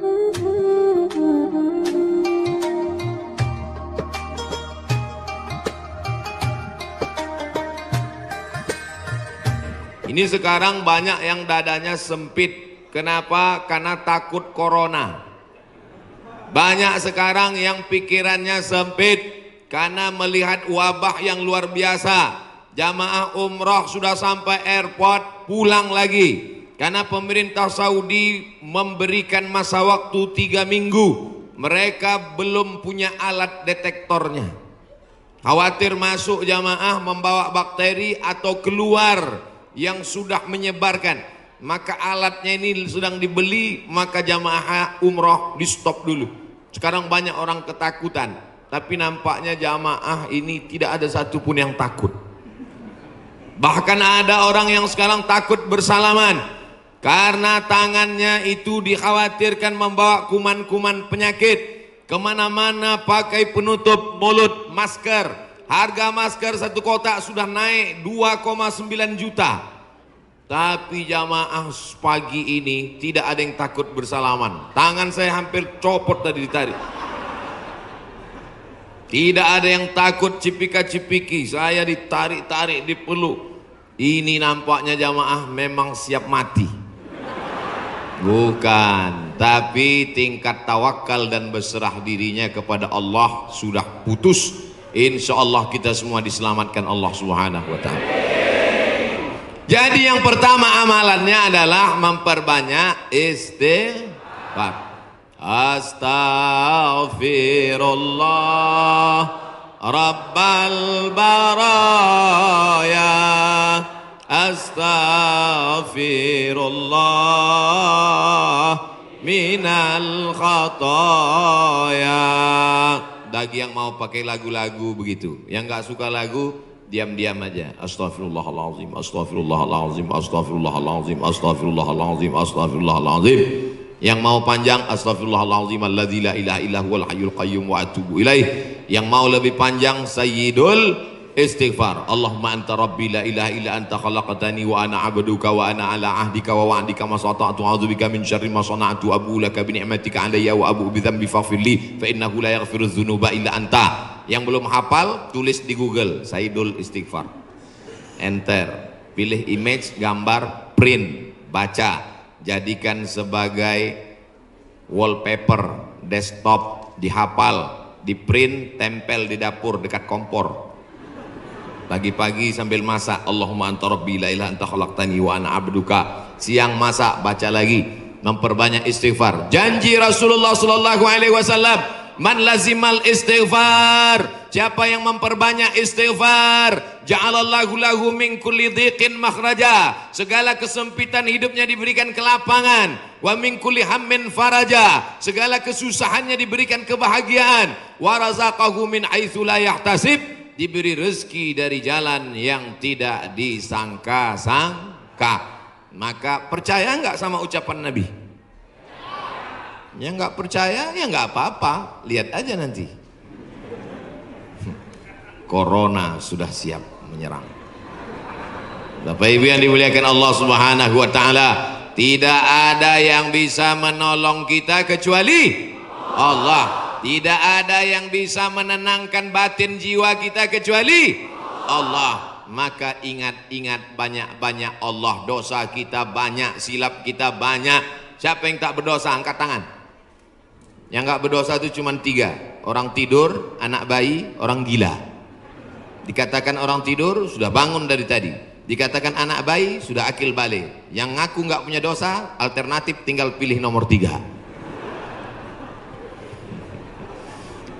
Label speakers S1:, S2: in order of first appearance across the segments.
S1: Ini sekarang banyak yang dadanya sempit. Kenapa? Karena takut corona. Banyak sekarang yang pikirannya sempit karena melihat wabah yang luar biasa. Jamaah umroh sudah sampai airport, pulang lagi. Karena pemerintah Saudi memberikan masa waktu tiga minggu. Mereka belum punya alat detektornya. Khawatir masuk jamaah membawa bakteri atau keluar yang sudah menyebarkan. Maka alatnya ini sedang dibeli, maka jamaah umroh di stop dulu. Sekarang banyak orang ketakutan. Tapi nampaknya jamaah ini tidak ada satupun yang takut. Bahkan ada orang yang sekarang takut bersalaman. Karena tangannya itu dikhawatirkan membawa kuman-kuman penyakit. Kemana-mana pakai penutup mulut, masker. Harga masker satu kotak sudah naik 2,9 juta. Tapi jamaah pagi ini tidak ada yang takut bersalaman. Tangan saya hampir copot tadi ditarik. Tidak ada yang takut cipika-cipiki. Saya ditarik-tarik, dipeluk. Ini nampaknya jamaah memang siap mati. Bukan, tapi tingkat tawakal dan berserah dirinya kepada Allah sudah putus. Insya Allah kita semua diselamatkan Allah Subhanahu wa Ta'ala. Jadi yang pertama amalannya adalah memperbanyak istighfar. Astaghfirullah Rabbal Baraya أستغفر الله minal khotoya bagi yang mau pakai lagu-lagu begitu yang nggak suka lagu diam-diam aja astagfirullahalazim astagfirullahalazim astagfirullahalazim astagfirullahalazim astagfirullahalazim yang mau panjang astagfirullahalazim alladzi la ilaha illa hayyul qayyum wa atubu ilaih yang mau lebih panjang sayyidul istighfar Allahumma anta rabbi la ilaha illa anta khalaqtani wa ana abduka wa ana ala ahdika wa wa'dika ma sata'tu a'udzubika min syarri ma sana'tu abu laka bi ni'matika alayya wa abu bi dhanbi faghfirli fa innahu la yaghfiru dzunuba illa anta yang belum hafal tulis di Google Saidul Istighfar enter pilih image gambar print baca jadikan sebagai wallpaper desktop dihafal di print tempel di dapur dekat kompor Pagi-pagi sambil masak, Allahumma anta rabbi la ilaha anta khalaqtani wa ana abduka. Siang masak baca lagi, memperbanyak istighfar. Janji Rasulullah sallallahu alaihi wasallam, man lazimal istighfar. Siapa yang memperbanyak istighfar, ja'alallahu lahu min kulli dhiqin makhraja. Segala kesempitan hidupnya diberikan kelapangan, wa min kulli hammin faraja. Segala kesusahannya diberikan kebahagiaan, wa razaqahu min aitsu la yahtasib diberi rezeki dari jalan yang tidak disangka-sangka. Maka percaya enggak sama ucapan Nabi? Ya enggak percaya ya enggak apa-apa, lihat aja nanti. Hmm. Corona sudah siap menyerang. Bapak Ibu yang dimuliakan Allah Subhanahu wa taala, tidak ada yang bisa menolong kita kecuali Allah. Tidak ada yang bisa menenangkan batin jiwa kita kecuali Allah. Maka ingat-ingat banyak-banyak Allah. Dosa kita banyak, silap kita banyak. Siapa yang tak berdosa? Angkat tangan. Yang nggak berdosa itu cuma tiga. Orang tidur, anak bayi, orang gila. Dikatakan orang tidur, sudah bangun dari tadi. Dikatakan anak bayi, sudah akil balik. Yang ngaku nggak punya dosa, alternatif tinggal pilih nomor tiga.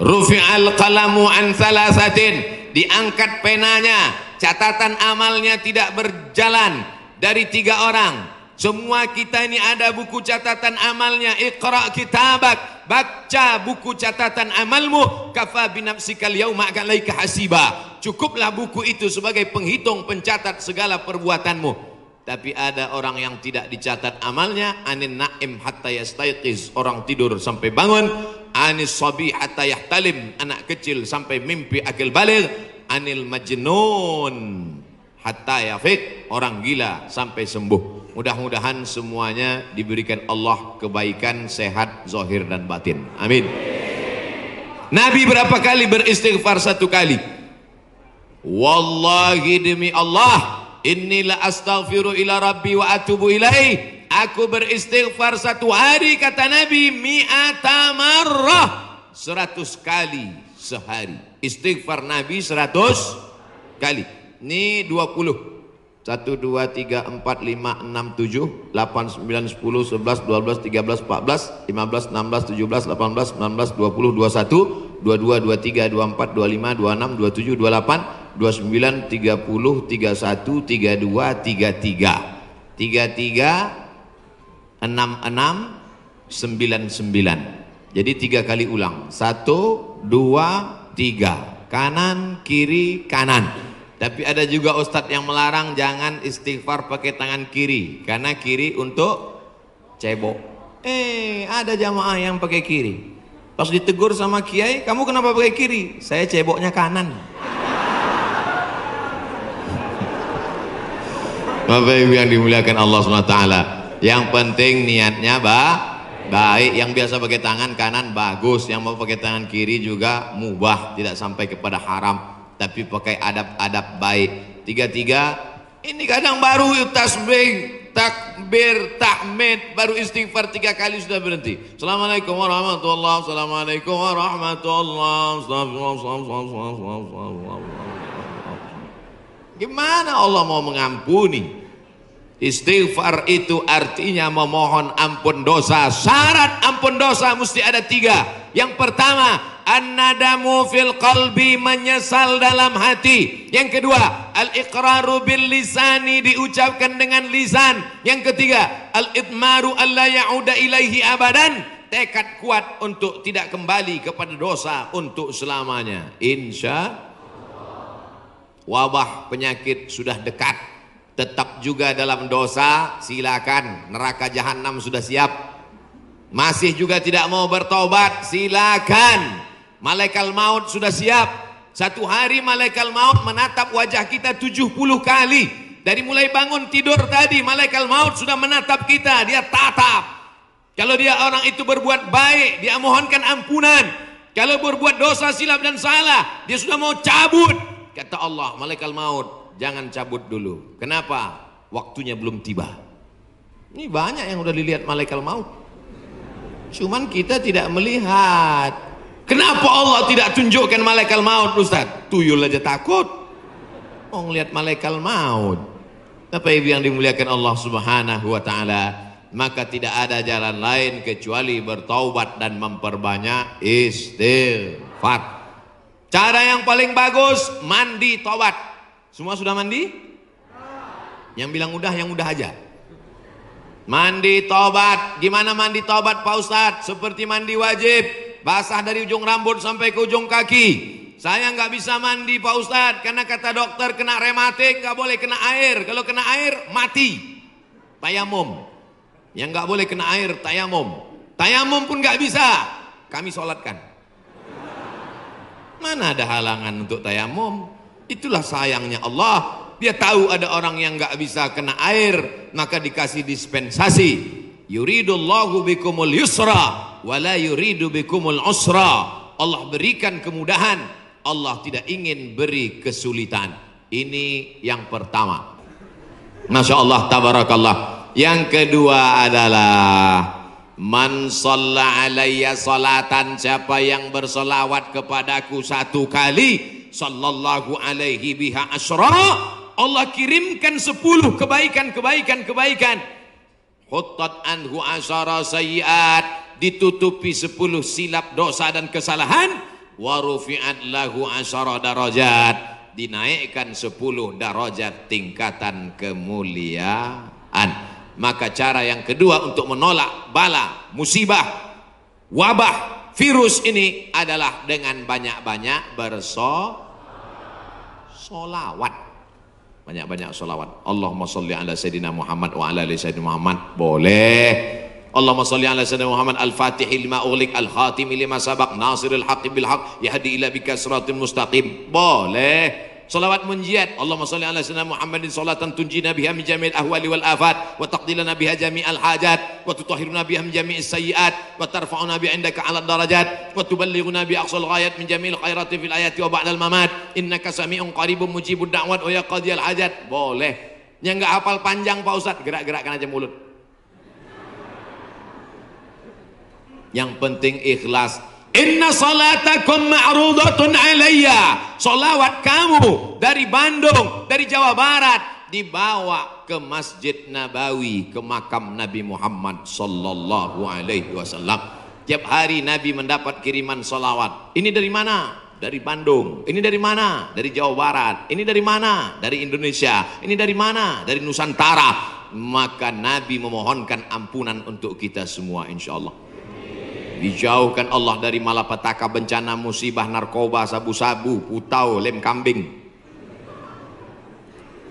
S1: Rufi'al qalamu an salasatin. Diangkat penanya. Catatan amalnya tidak berjalan dari tiga orang. Semua kita ini ada buku catatan amalnya. Iqra kitabak. Baca buku catatan amalmu. Kafa binafsikal yauma alaika hasiba. Cukuplah buku itu sebagai penghitung pencatat segala perbuatanmu. Tapi ada orang yang tidak dicatat amalnya anin naim hatta yastaiqiz, orang tidur sampai bangun anis sabi hatta yahtalim anak kecil sampai mimpi akil balik anil majnun hatta yafik orang gila sampai sembuh mudah-mudahan semuanya diberikan Allah kebaikan sehat zohir dan batin amin Nabi berapa kali beristighfar satu kali wallahi demi Allah inni la astaghfiru ila rabbi wa atubu ilaih aku beristighfar satu hari kata Nabi mi'ata seratus kali sehari istighfar Nabi seratus kali ini dua puluh satu dua tiga empat lima enam tujuh delapan sembilan sepuluh sebelas dua belas tiga belas empat belas lima belas enam belas tujuh belas delapan belas sembilan belas dua puluh dua satu dua dua dua tiga dua empat dua lima dua enam dua tujuh dua delapan dua sembilan tiga puluh tiga satu tiga dua tiga tiga tiga tiga enam enam sembilan sembilan jadi tiga kali ulang satu dua tiga kanan kiri kanan tapi ada juga ustadz yang melarang jangan istighfar pakai tangan kiri karena kiri untuk cebok. Eh, ada jamaah yang pakai kiri. Pas ditegur sama kiai, kamu kenapa pakai kiri? Saya ceboknya kanan. Bapak Ibu yang dimuliakan Allah SWT yang penting niatnya ba baik. Yang biasa pakai tangan kanan bagus. Yang mau pakai tangan kiri juga mubah, tidak sampai kepada haram. Tapi pakai adab-adab baik. Tiga-tiga. Ini kadang baru tasbih, takbir, tahmid, baru istighfar tiga kali sudah berhenti. Assalamualaikum warahmatullahi wabarakatuh. Assalamualaikum warahmatullahi wabarakatuh. Gimana Allah mau mengampuni? Istighfar itu artinya memohon ampun dosa. Syarat ampun dosa mesti ada tiga. Yang pertama, an-nadamu fil qalbi menyesal dalam hati. Yang kedua, al-iqraru bil lisani diucapkan dengan lisan. Yang ketiga, al-itmaru alla ya'uda ilaihi abadan. Tekad kuat untuk tidak kembali kepada dosa untuk selamanya. Insya Wabah penyakit sudah dekat tetap juga dalam dosa, silakan neraka jahanam sudah siap. Masih juga tidak mau bertobat, silakan. Malaikat maut sudah siap. Satu hari malaikat maut menatap wajah kita 70 kali. Dari mulai bangun tidur tadi malaikat maut sudah menatap kita, dia tatap. Kalau dia orang itu berbuat baik, dia mohonkan ampunan. Kalau berbuat dosa silap dan salah, dia sudah mau cabut. Kata Allah, malaikat maut, jangan cabut dulu. Kenapa? Waktunya belum tiba. Ini banyak yang udah dilihat malaikat maut. Cuman kita tidak melihat. Kenapa Allah tidak tunjukkan malaikat maut Ustaz? Tuyul aja takut. Mau ngelihat malaikat maut. Tapi ibu yang dimuliakan Allah subhanahu wa ta'ala. Maka tidak ada jalan lain kecuali bertaubat dan memperbanyak istighfar. Cara yang paling bagus mandi tobat. Semua sudah mandi? Yang bilang udah, yang udah aja. Mandi tobat. Gimana mandi tobat Pak Ustadz? Seperti mandi wajib. Basah dari ujung rambut sampai ke ujung kaki. Saya nggak bisa mandi Pak Ustadz. Karena kata dokter kena rematik, nggak boleh kena air. Kalau kena air, mati. Tayamum. Yang nggak boleh kena air, tayamum. Tayamum pun nggak bisa. Kami sholatkan. Mana ada halangan untuk tayamum? Itulah sayangnya Allah. Dia tahu ada orang yang nggak bisa kena air, maka dikasih dispensasi. Yuridullahu bikumul yusra wala yuridu bikumul usra. Allah berikan kemudahan, Allah tidak ingin beri kesulitan. Ini yang pertama. Masya Allah, tabarakallah. Yang kedua adalah Man salla alaiya salatan Siapa yang bersolawat kepadaku satu kali sallallahu alaihi biha asyara Allah kirimkan sepuluh kebaikan kebaikan kebaikan khuttat anhu asyara sayiat ditutupi sepuluh silap dosa dan kesalahan warufi'at lahu asyara darajat dinaikkan sepuluh darajat tingkatan kemuliaan maka cara yang kedua untuk menolak bala musibah wabah virus ini adalah dengan banyak-banyak bersolawat. Banyak-banyak solawat. Allahumma sholli ala Sayyidina Muhammad wa ala ali Sayyidina Muhammad. Boleh. Allahumma salli ala sayyidina Muhammad al-Fatih lima ughliq al-Khatim lima sabaq nasiril haqqi bil haqq yahdi ila bika siratal mustaqim. Boleh. Salawat munjiat. Allahumma salli ala sayyidina Muhammadin salatan tunjina biha min jami'il ahwali wal afat wa taqdilana biha jami'al hajat wa tutahhiruna biha min jami'is sayyiat wa tarfa'una bi 'indaka 'ala darajat wa tuballighuna bi aqsal ghayat min jami'il khairati fil ayati wa ba'dal mamat innaka sami'un qaribun mujibud da'wat wa ya qadiyal hajat. Boleh. Yang enggak hafal panjang Pak Ustaz, gerak-gerakkan aja mulut. Yang penting ikhlas Inna salatakum ma'rudatun alayya. Solawat kamu dari Bandung, dari Jawa Barat dibawa ke Masjid Nabawi, ke makam Nabi Muhammad sallallahu alaihi wasallam. Tiap hari Nabi mendapat kiriman solawat. Ini dari mana? dari Bandung, ini dari mana? Dari Jawa Barat, ini dari mana? Dari Indonesia, ini dari mana? Dari Nusantara. Maka Nabi memohonkan ampunan untuk kita semua insya Allah dijauhkan Allah dari malapetaka bencana musibah narkoba sabu-sabu putau lem kambing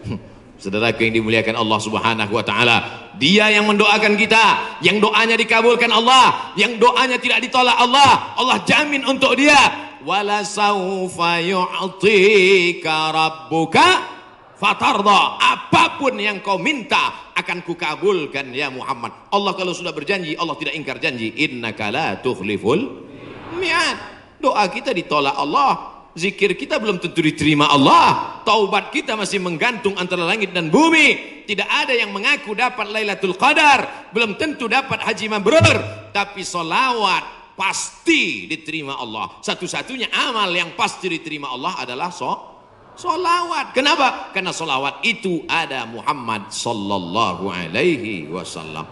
S1: hmm. saudara yang dimuliakan Allah subhanahu wa ta'ala dia yang mendoakan kita yang doanya dikabulkan Allah yang doanya tidak ditolak Allah Allah jamin untuk dia wala saufa yu'tika rabbuka fatarda apapun yang kau minta akan kukabulkan ya Muhammad Allah kalau sudah berjanji Allah tidak ingkar janji innaka la tukhliful mi'ad doa kita ditolak Allah zikir kita belum tentu diterima Allah taubat kita masih menggantung antara langit dan bumi tidak ada yang mengaku dapat Lailatul Qadar belum tentu dapat haji mabrur tapi solawat pasti diterima Allah satu-satunya amal yang pasti diterima Allah adalah solawat Solawat. Kenapa? Karena solawat itu ada Muhammad Sallallahu Alaihi Wasallam.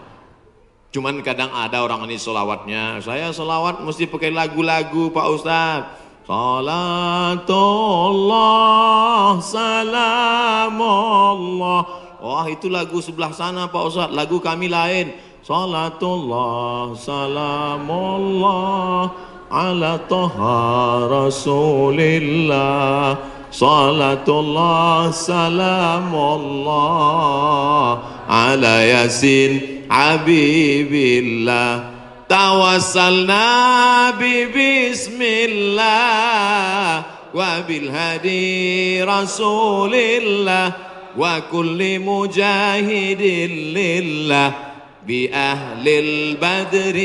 S1: Cuman kadang ada orang ini solawatnya. Saya solawat mesti pakai lagu-lagu Pak Ustaz. Salatullah, salamullah. Wah itu lagu sebelah sana Pak Ustaz Lagu kami lain. Salatullah, salamullah. Ala toha rasulillah. صلاة الله سلام الله على ياسين حبيب الله توسلنا ببسم الله وبالهدي رسول الله وكل مجاهد لله بأهل البدر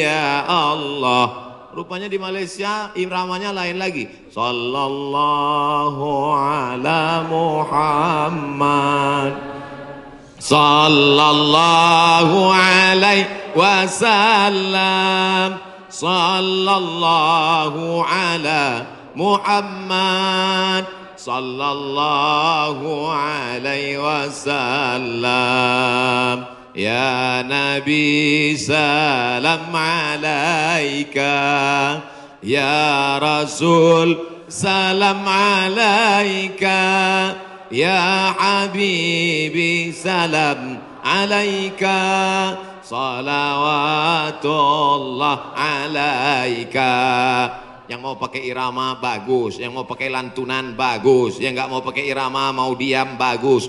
S1: يا الله Rupanya di Malaysia iramanya lain lagi. Sallallahu ala Muhammad. Sallallahu alaihi wasallam. Sallallahu ala Muhammad. Sallallahu alaihi wasallam. يا نبي سلام عليك يا رسول سلام عليك يا حبيبي سلام عليك صلوات الله عليك Yang mau pakai irama bagus, yang mau pakai lantunan bagus, yang enggak mau pakai irama mau diam bagus.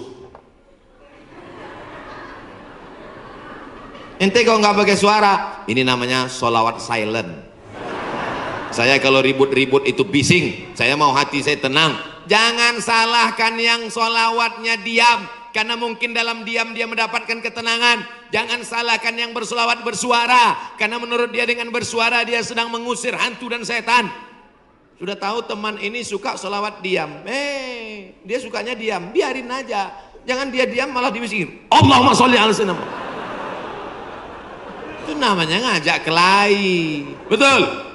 S1: Ente kok nggak pakai suara, ini namanya solawat silent. Saya kalau ribut-ribut itu bising, saya mau hati saya tenang. Jangan salahkan yang solawatnya diam, karena mungkin dalam diam dia mendapatkan ketenangan. Jangan salahkan yang bersolawat bersuara, karena menurut dia dengan bersuara dia sedang mengusir hantu dan setan. Sudah tahu teman ini suka solawat diam, eh hey, dia sukanya diam, biarin aja. Jangan dia diam malah dibisikin. Allahumma sholli ala sayyidina itu namanya ngajak kelahi. Betul?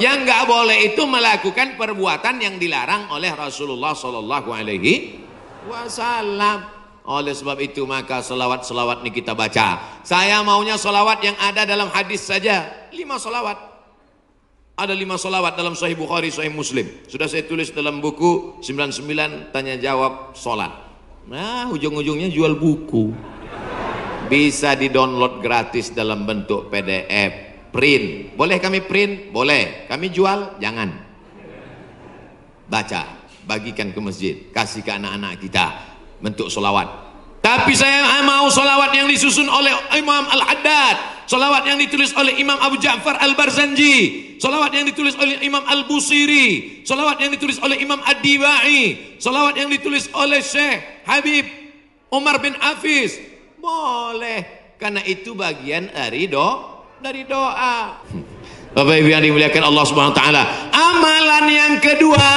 S1: Yang nggak boleh itu melakukan perbuatan yang dilarang oleh Rasulullah Shallallahu Alaihi Wasallam. Oleh sebab itu maka selawat-selawat ini kita baca. Saya maunya selawat yang ada dalam hadis saja. Lima selawat ada lima solawat dalam Sahih Bukhari, Sahih Muslim. Sudah saya tulis dalam buku 99 tanya jawab solat. Nah, ujung-ujungnya jual buku bisa didownload gratis dalam bentuk PDF. Print, boleh kami print? Boleh. Kami jual? Jangan. Baca, bagikan ke masjid, kasih ke anak-anak kita bentuk solawat. Tapi saya mau solawat yang disusun oleh Imam Al-Haddad. Solawat yang ditulis oleh Imam Abu Ja'far Al-Barzanji. Solawat yang ditulis oleh Imam Al-Busiri. Solawat yang ditulis oleh Imam Ad-Diwa'i. Solawat yang ditulis oleh Syekh Habib Umar bin Hafiz. Boleh. Karena itu bagian dari do dari doa. Bapak Ibu yang dimuliakan Allah Subhanahu wa taala. Amalan yang kedua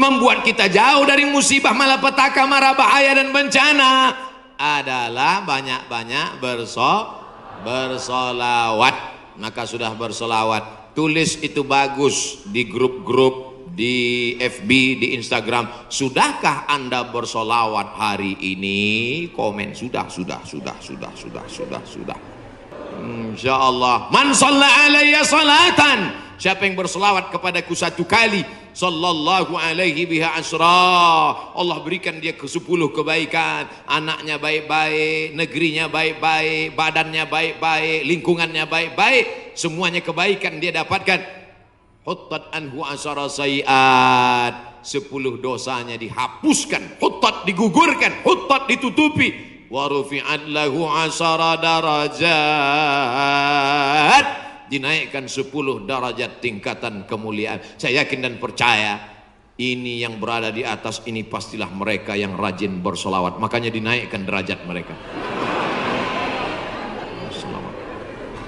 S1: membuat kita jauh dari musibah malapetaka mara bahaya dan bencana adalah banyak-banyak berso bersolawat maka sudah bersolawat tulis itu bagus di grup-grup di FB, di Instagram, sudahkah Anda bersolawat hari ini? Komen sudah, sudah, sudah, sudah, sudah, sudah, sudah. Insya Allah. Man salla alaiya salatan. Siapa yang berselawat kepadaku satu kali. Sallallahu alaihi biha asra. Allah berikan dia ke sepuluh kebaikan. Anaknya baik-baik. Negerinya baik-baik. Badannya baik-baik. Lingkungannya baik-baik. Semuanya kebaikan dia dapatkan Hutat anhu asara sayiat. Sepuluh dosanya dihapuskan. hutat digugurkan. hutat ditutupi. Warufi'at lahu asara darajat. Dinaikkan sepuluh darajat tingkatan kemuliaan. Saya yakin dan percaya. Ini yang berada di atas ini pastilah mereka yang rajin bersolawat. Makanya dinaikkan derajat mereka.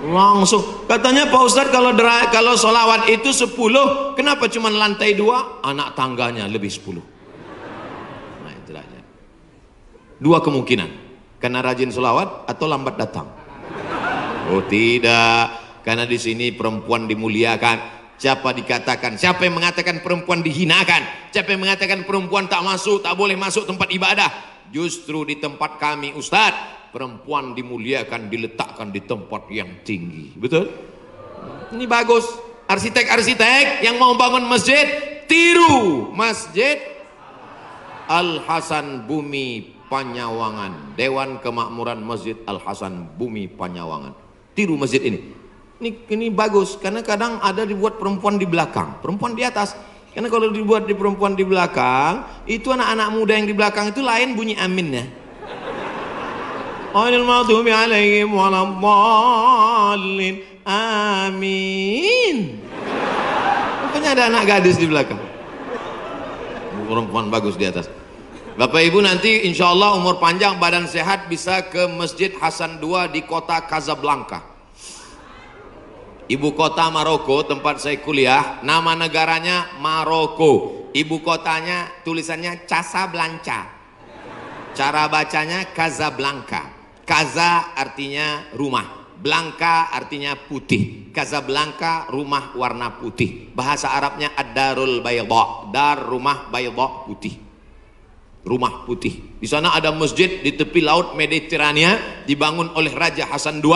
S1: Langsung. Katanya Pak Ustadz kalau derai, kalau solawat itu 10, kenapa cuma lantai dua? Anak tangganya lebih 10. Nah itu aja. Dua kemungkinan. Karena rajin solawat atau lambat datang. Oh tidak. Karena di sini perempuan dimuliakan. Siapa dikatakan? Siapa yang mengatakan perempuan dihinakan? Siapa yang mengatakan perempuan tak masuk, tak boleh masuk tempat ibadah? Justru di tempat kami Ustadz Perempuan dimuliakan, diletakkan di tempat yang tinggi. Betul? Ini bagus. Arsitek-arsitek yang mau bangun masjid, tiru masjid Al Hasan Bumi Panyawangan. Dewan Kemakmuran Masjid Al Hasan Bumi Panyawangan. Tiru masjid ini. Ini, ini bagus karena kadang ada dibuat perempuan di belakang, perempuan di atas. Karena kalau dibuat di perempuan di belakang, itu anak-anak muda yang di belakang itu lain bunyi aminnya. غير المغضوب عليهم ولا الضالين amin rupanya ada anak gadis di belakang perempuan bagus di atas Bapak Ibu nanti insya Allah umur panjang badan sehat bisa ke Masjid Hasan II di kota Casablanca. Ibu kota Maroko tempat saya kuliah, nama negaranya Maroko. Ibu kotanya tulisannya Casablanca. Cara bacanya Casablanca. Kaza artinya rumah, Blanka artinya putih. kaza Blanka rumah warna putih. Bahasa Arabnya ad-darul bayda. Dar rumah bayda putih. Rumah putih. Di sana ada masjid di tepi laut Mediterania dibangun oleh Raja Hasan II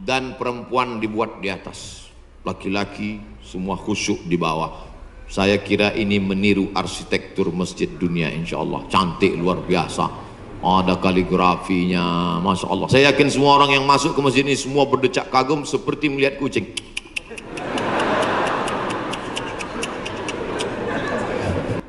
S1: dan perempuan dibuat di atas. Laki-laki semua khusyuk di bawah. Saya kira ini meniru arsitektur masjid dunia insya Allah. Cantik luar biasa ada kaligrafinya, masya Allah. Saya yakin semua orang yang masuk ke masjid ini semua berdecak kagum seperti melihat kucing.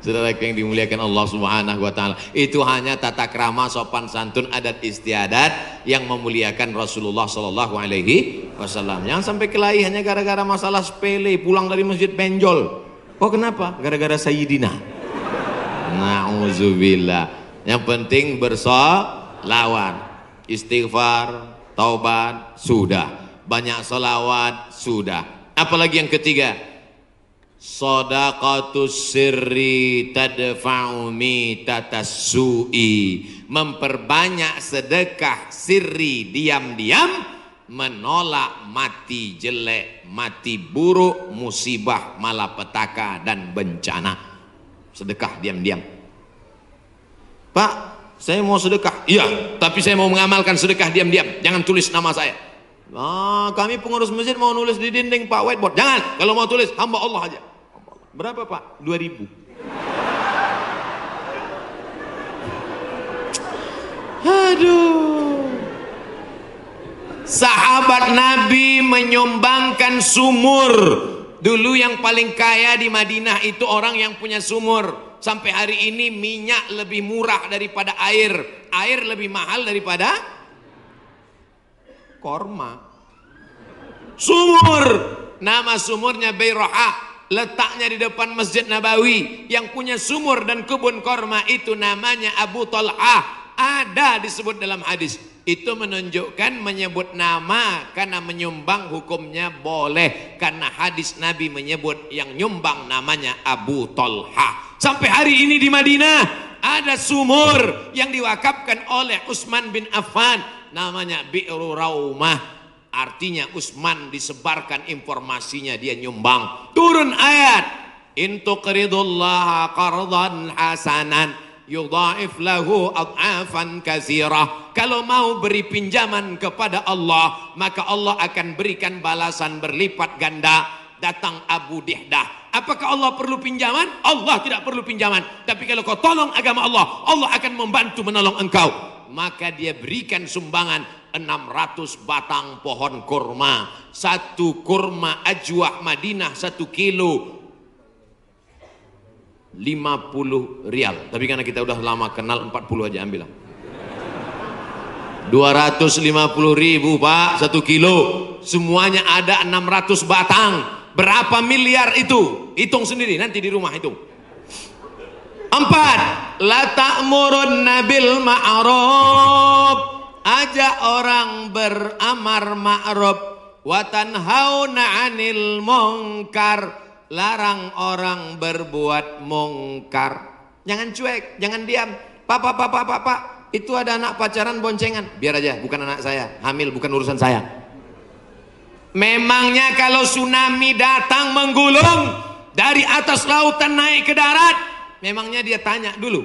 S1: Saudara yang dimuliakan Allah Subhanahu wa taala. Itu hanya tata krama sopan santun adat istiadat yang memuliakan Rasulullah Shallallahu alaihi wasallam. Yang sampai kelahi hanya gara-gara masalah sepele pulang dari masjid benjol. Oh kenapa? Gara-gara Sayyidina. Nauzubillah. Yang penting bersolawat, istighfar, taubat sudah, banyak solawat sudah. Apalagi yang ketiga, Sodakatus sirri tadfa'u tatasui Memperbanyak sedekah sirri diam-diam Menolak mati jelek, mati buruk, musibah, malapetaka dan bencana Sedekah diam-diam Pak, saya mau sedekah. Iya, tapi saya mau mengamalkan sedekah diam-diam. Jangan tulis nama saya. Ah, kami pengurus masjid mau nulis di dinding Pak whiteboard. Jangan, kalau mau tulis hamba Allah aja. Berapa Pak? 2000. Aduh. Sahabat Nabi menyumbangkan sumur. Dulu yang paling kaya di Madinah itu orang yang punya sumur. Sampai hari ini minyak lebih murah daripada air. Air lebih mahal daripada korma. Sumur. Nama sumurnya Beiroha, Letaknya di depan Masjid Nabawi. Yang punya sumur dan kebun korma itu namanya Abu Tal'ah ada disebut dalam hadis. Itu menunjukkan menyebut nama karena menyumbang hukumnya boleh. Karena hadis Nabi menyebut yang nyumbang namanya Abu Tolha. Sampai hari ini di Madinah ada sumur yang diwakafkan oleh Utsman bin Affan. Namanya Bi'ru Raumah. Artinya Utsman disebarkan informasinya dia nyumbang. Turun ayat. Intuqridullaha qardan hasanan yudha'if lahu ad'afan katsirah. Kalau mau beri pinjaman kepada Allah, maka Allah akan berikan balasan berlipat ganda. Datang Abu Dihdah. Apakah Allah perlu pinjaman? Allah tidak perlu pinjaman. Tapi kalau kau tolong agama Allah, Allah akan membantu menolong engkau. Maka dia berikan sumbangan 600 batang pohon kurma, satu kurma ajwa Madinah satu kilo, 50 rial. Tapi karena kita udah lama kenal 40 aja ambil lah. 250 ribu pak satu kilo semuanya ada 600 batang berapa miliar itu hitung sendiri nanti di rumah hitung empat la ta'murun nabil ma'arob. ajak orang beramar ma'arob. Watan hauna 'anil mongkar larang orang berbuat mungkar. Jangan cuek, jangan diam. Papa, papa, papa, itu ada anak pacaran boncengan. Biar aja, bukan anak saya. Hamil, bukan urusan saya. Memangnya kalau tsunami datang menggulung dari atas lautan naik ke darat, memangnya dia tanya dulu.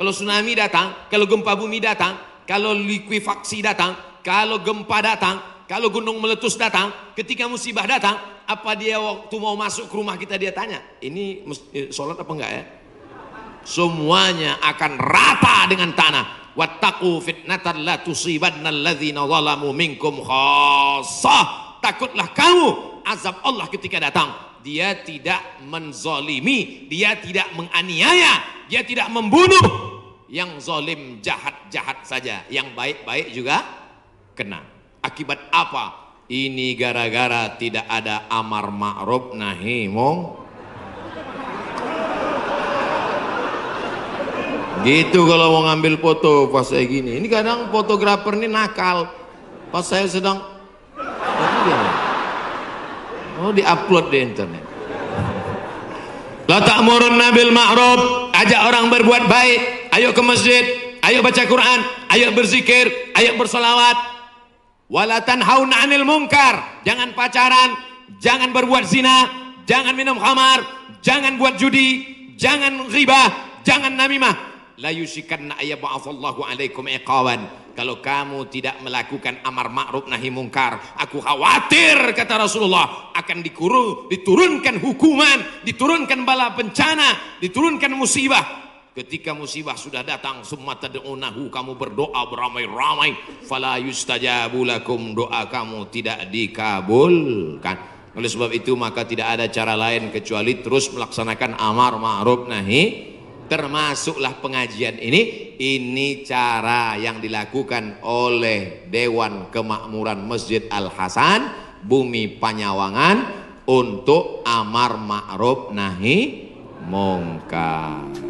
S1: Kalau tsunami datang, kalau gempa bumi datang, kalau likuifaksi datang, kalau gempa datang, kalau gunung meletus datang, ketika musibah datang, apa dia waktu mau masuk ke rumah kita dia tanya, ini eh, sholat apa enggak ya? Semuanya akan rata dengan tanah. Wattaku fitnatan la tusibanna alladzina zalamu minkum khassah. Takutlah kamu azab Allah ketika datang. Dia tidak menzalimi, dia tidak menganiaya, dia tidak membunuh. Yang zalim jahat-jahat saja, yang baik-baik juga kena. Akibat apa? Ini gara-gara tidak ada amar ma'ruf nahi mong. Gitu kalau mau ngambil foto pas saya gini. Ini kadang fotografer ini nakal. Pas saya sedang Oh, di-upload di internet. Lata murun nabil ma'ruf, ajak orang berbuat baik. Ayo ke masjid, ayo baca Quran, ayo berzikir, ayo bersolawat, Walatan hauna anil mungkar. Jangan pacaran, jangan berbuat zina, jangan minum khamar, jangan buat judi, jangan riba, jangan namimah. La yushikanna ayyaba'afallahu alaikum iqawan. Kalau kamu tidak melakukan amar ma'ruf nahi mungkar, aku khawatir kata Rasulullah akan dikurung, diturunkan hukuman, diturunkan bala bencana, diturunkan musibah Ketika musibah sudah datang, summa tad'unahu, kamu berdoa beramai-ramai, fala yustajabu lakum, doa kamu tidak dikabulkan. Oleh sebab itu maka tidak ada cara lain kecuali terus melaksanakan amar ma'ruf nahi termasuklah pengajian ini ini cara yang dilakukan oleh Dewan Kemakmuran Masjid Al Hasan Bumi Panyawangan untuk amar ma'ruf nahi mungkar.